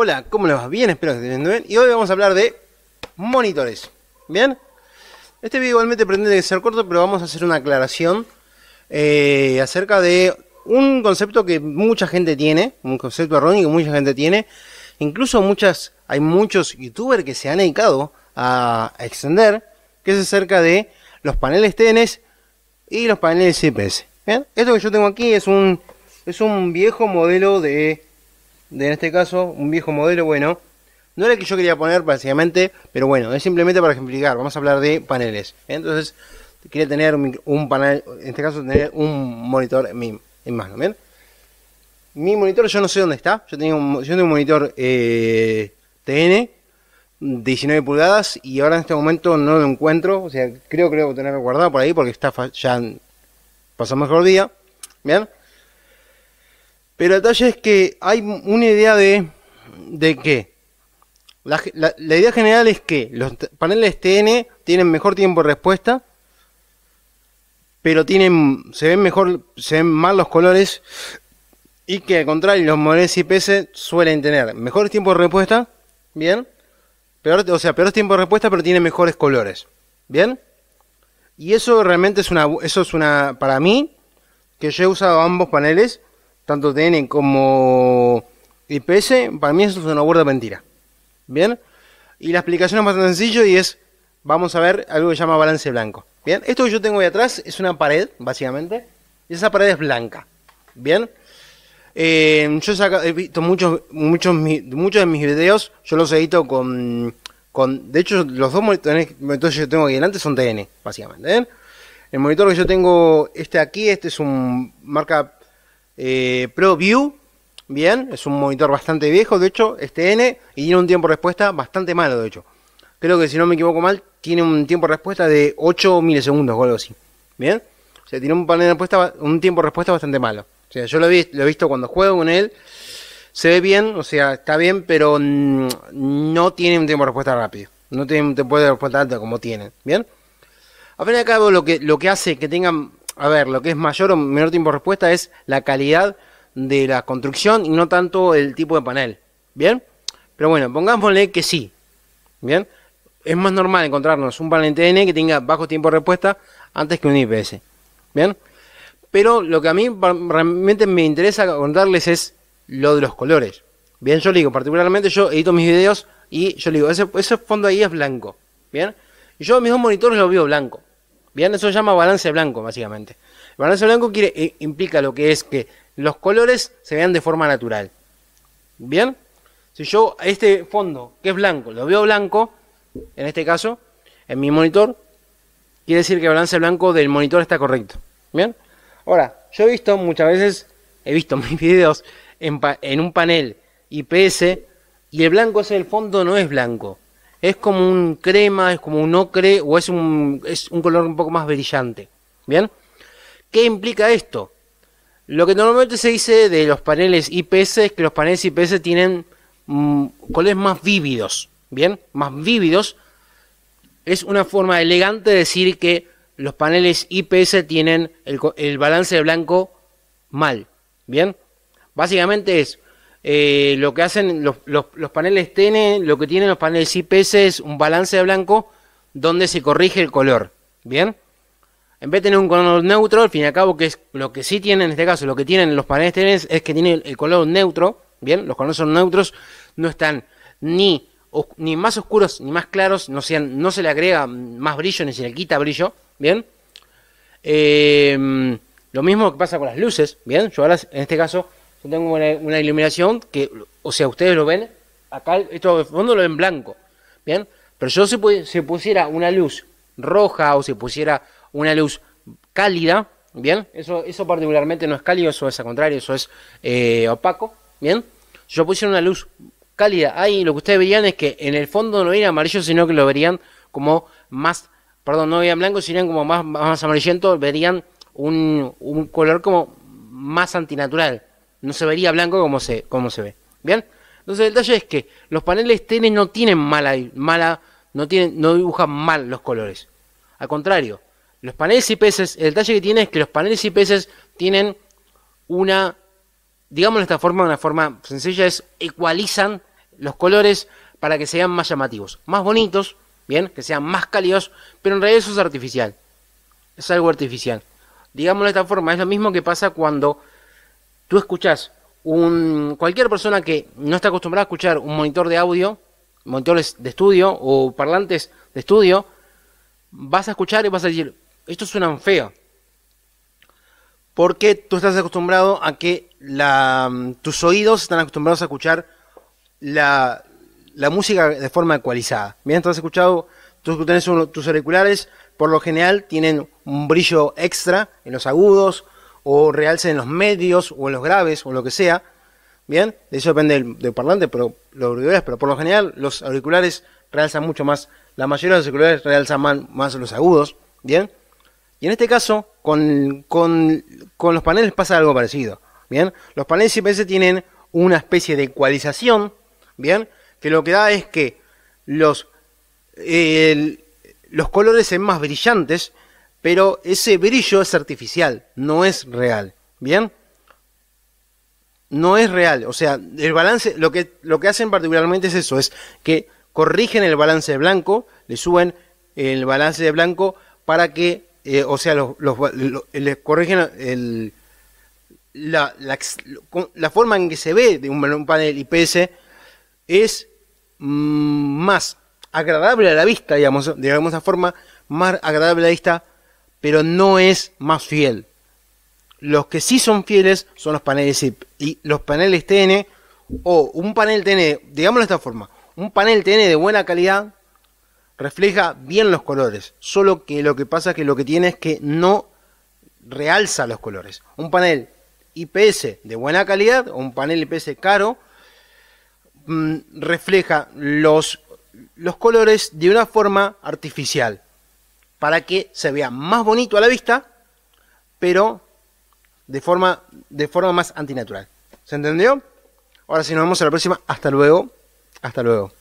Hola, ¿cómo les va? Bien, espero que estén bien. Y hoy vamos a hablar de monitores. ¿Bien? Este video igualmente pretende ser corto, pero vamos a hacer una aclaración eh, acerca de un concepto que mucha gente tiene, un concepto erróneo que mucha gente tiene. Incluso muchas, hay muchos youtubers que se han dedicado a extender, que es acerca de los paneles TNS y los paneles CPS. ¿Bien? Esto que yo tengo aquí es un, es un viejo modelo de de, en este caso, un viejo modelo, bueno, no era el que yo quería poner básicamente, pero bueno, es simplemente para ejemplificar, vamos a hablar de paneles. Entonces, quería tener un, panel, en este caso, tener un monitor en, mi, en mano, ¿bien? Mi monitor yo no sé dónde está, yo tenía un, yo un monitor eh, TN, 19 pulgadas y ahora en este momento no lo encuentro. O sea, creo que lo guardado por ahí porque está ya pasó mejor día. Bien, pero el detalle es que hay una idea de, que la, idea general es que los paneles TN tienen mejor tiempo de respuesta, pero tienen se ven mejor, se ven mal los colores y que al contrario los modelos IPS suelen tener mejores tiempo de respuesta, bien, peor, o sea, peor tiempo de respuesta, pero tienen mejores colores, bien. Y eso realmente es una, eso es una, para mí, que yo he usado ambos paneles tanto TN como IPS, para mí eso es una burda mentira. ¿Bien? Y la explicación es bastante sencilla y es, vamos a ver algo que se llama balance blanco. ¿Bien? Esto que yo tengo ahí atrás es una pared, básicamente, y esa pared es blanca. ¿Bien? Eh, yo he visto muchos, muchos, muchos de mis videos, yo los edito con, con de hecho, los dos monitores, que yo tengo aquí delante son TN, básicamente. ¿bien? ¿eh? El monitor que yo tengo, este aquí, este es un marca eh, Pro View. Bien, es un monitor bastante viejo, de hecho, este N, y tiene un tiempo de respuesta bastante malo, de hecho. Creo que si no me equivoco mal, tiene un tiempo de respuesta de 8 milisegundos o algo así. Bien, o sea, tiene un, panel de respuesta, un tiempo de respuesta bastante malo. O sea, yo lo, he visto cuando juego con él. Se ve bien, o sea, está bien, pero no tiene un tiempo de respuesta rápido. No tiene un tiempo de respuesta alto como tiene. Bien. A fin al cabo, lo que, lo que hace que tengan a ver, lo que es mayor o menor tiempo de respuesta es la calidad de la construcción y no tanto el tipo de panel. ¿Bien? Pero bueno, pongámosle que sí. ¿Bien? Es más normal encontrarnos un panel TN que tenga bajo tiempo de respuesta antes que un IPS. ¿Bien? Pero lo que a mí realmente me interesa contarles es lo de los colores. Bien, yo digo, particularmente yo edito mis videos y yo digo, ese, ese fondo ahí es blanco. Bien, y yo mis dos monitores los veo blanco. Bien, eso se llama balance blanco, básicamente. balance blanco quiere, eh, implica lo que es que los colores se vean de forma natural. Bien, si yo este fondo, que es blanco, lo veo blanco, en este caso, en mi monitor, quiere decir que el balance blanco del monitor está correcto. Bien, ahora, yo he visto muchas veces, he visto mis videos en, en un panel IPS y el blanco es el fondo no es blanco es como un crema, es como un ocre o es un, es un color un poco más brillante. ¿Bien? ¿Qué implica esto? Lo que normalmente se dice de los paneles IPS es que los paneles IPS tienen mm, colores más vívidos. ¿Bien? Más vívidos. Es una forma elegante de decir que los paneles IPS tienen el, balance de blanco mal. ¿Bien? Básicamente es eh, lo que hacen los, paneles TN, lo que tienen los paneles IPS es un balance de blanco donde se corrige el color. ¿Bien? En vez de tener un color neutro, al fin y al cabo, que es lo que sí tienen en este caso, lo que tienen los paneles TN es que tienen el color neutro. ¿Bien? Los colores son neutros, no están ni, ni más oscuros ni más claros, no, se le agrega más brillo ni se le quita brillo. ¿Bien? Eh, lo mismo que pasa con las luces, ¿bien? Yo en este caso yo tengo una, iluminación que, o sea, ustedes lo ven, acá esto de fondo lo ven blanco, ¿bien? Pero yo si se pusiera una luz roja o si pusiera una luz cálida, ¿bien? Eso, eso particularmente no es cálido, eso es al contrario, eso es eh, opaco, ¿bien? yo pusiera una luz cálida ahí, lo que ustedes verían es que en el fondo no era amarillo, sino que lo verían como más, perdón, no veían blanco, sino como más, más amarillento, verían un, un color como más antinatural, no se vería blanco como se, como se ve. ¿Bien? Entonces el detalle es que los paneles TN no tienen mala, mala no, tienen, no dibujan mal los colores. Al contrario, los paneles peces el detalle que tiene es que los paneles peces tienen una, digamos de esta forma, una forma sencilla, es ecualizan los colores para que sean más llamativos, más bonitos, bien, que sean más cálidos, pero en realidad eso es artificial. Es algo artificial. Digámoslo de esta forma, es lo mismo que pasa cuando Tú escuchas un, cualquier persona que no está acostumbrada a escuchar un monitor de audio, monitores de estudio o parlantes de estudio, vas a escuchar y vas a decir, esto suena feo. Porque tú estás acostumbrado a que la, tus oídos están acostumbrados a escuchar la, música de forma ecualizada. Mientras has escuchado, tú tus auriculares, por lo general tienen un brillo extra en los agudos, o realce en los medios o en los graves o lo que sea. Bien, eso depende del, parlante, pero los auriculares, pero por lo general los auriculares realzan mucho más, la mayoría de los auriculares realzan más, los agudos, bien. Y en este caso, con, los paneles pasa algo parecido, bien. Los paneles IPS tienen una especie de ecualización, bien, que lo que da es que los, los colores sean más brillantes pero ese brillo es artificial, no es real. ¿Bien? No es real. O sea, el balance, lo que, lo que hacen particularmente es eso, es que corrigen el balance de blanco, le suben el balance de blanco para que, eh, o sea, los, les corrigen la, forma en que se ve de un, panel IPS es mm, más agradable a la vista, digamos, digamos, esa forma más agradable a la vista pero no es más fiel. Los que sí son fieles son los paneles y los paneles TN o un panel TN, digámoslo de esta forma, un panel TN de buena calidad refleja bien los colores, solo que lo que pasa es que lo que tiene es que no realza los colores. Un panel IPS de buena calidad o un panel IPS caro mm, refleja los, los colores de una forma artificial para que se vea más bonito a la vista, pero de forma, de forma más antinatural. ¿Se entendió? Ahora sí, nos vemos en la próxima. Hasta luego. Hasta luego.